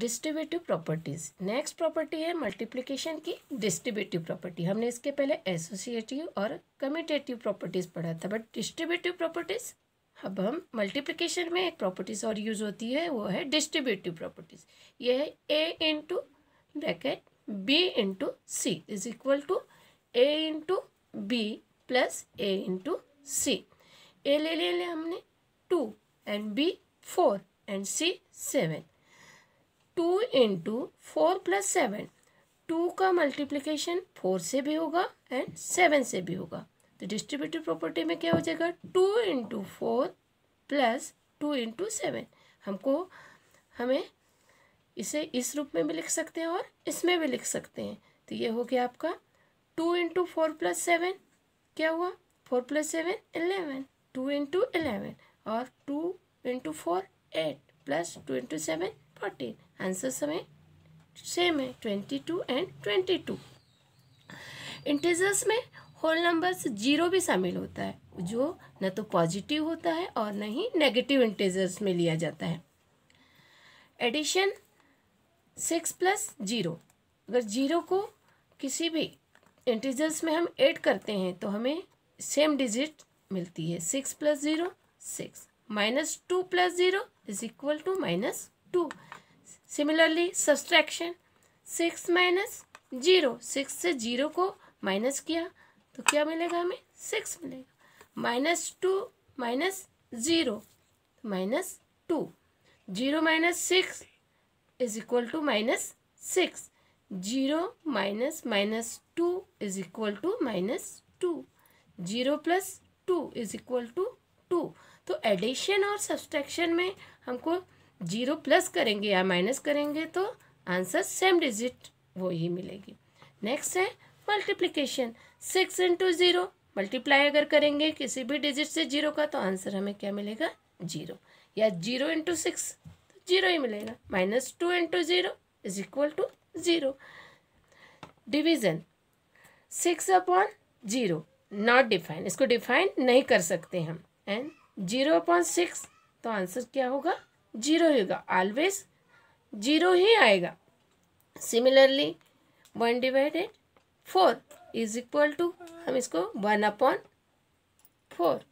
distributive properties next property है multiplication की distributive property हमने इसके पहले एसोसिएटिव और कम्यूटेटिव प्रॉपर्टीज पढ़ा था बट डिस्ट्रीब्यूटिव प्रॉपर्टीज अब हम मल्टीप्लिकेशन में एक प्रॉपर्टीज और यूज होती है वो है डिस्ट्रीब्यूटिव प्रॉपर्टीज ये है A into bracket B into C is equal to A into B plus A into C A ले लिया हमने two and B four and C seven two into four plus seven two का multiplication four से भी होगा and seven से भी होगा तो डिस्ट्रीब्यूटिव प्रॉपर्टी में क्या हो जाएगा two into four plus two into seven हमको हमें इसे इस रूप में भी लिख सकते हैं और इसमें भी लिख सकते हैं तो ये हो गया आपका two into four plus seven क्या हुआ four plus seven eleven two into eleven और two into four eight plus twenty seven fourteen answer समय सेम है twenty two and twenty two integers में होल नंबर से जीरो भी शामिल होता है जो न तो पॉजिटिव होता है और न ही नेगेटिव इंटीजर्स में लिया जाता है एडिशन सिक्स प्लस जीरो अगर जीरो को किसी भी इंटीजर्स में हम ऐड करते हैं तो हमें सेम डिजिट मिलती है six plus zero six minus two plus zero is equal to minus two similarly subtraction six minus zero six से जीरो को माइनस किया तो क्या मिलेगा हमें सिक्स मिलेगा minus two minus zero minus two zero minus six is equal to minus six zero minus minus two is equal to minus two zero plus two is equal to two तो addition और subtraction में हमको zero plus करेंगे या minus करेंगे तो answer same digit वो ही मिलेगी नेक्स्ट है multiplication six into zero multiply अगर करेंगे किसी भी डिजिट से जीरो का तो आंसर हमें क्या मिलेगा जीरो या जीरो इंटू सिक्स तो जीरो ही मिलेगा minus two into zero is equal to zero division six upon zero not define इसको डिफाइन नहीं कर सकते हम एंड जीरो अपॉन सिक्स तो आंसर क्या होगा जीरो ही होगा ऑलवेज जीरो ही आएगा similarly one divided four is equal to हम इसको वन अपॉन फोर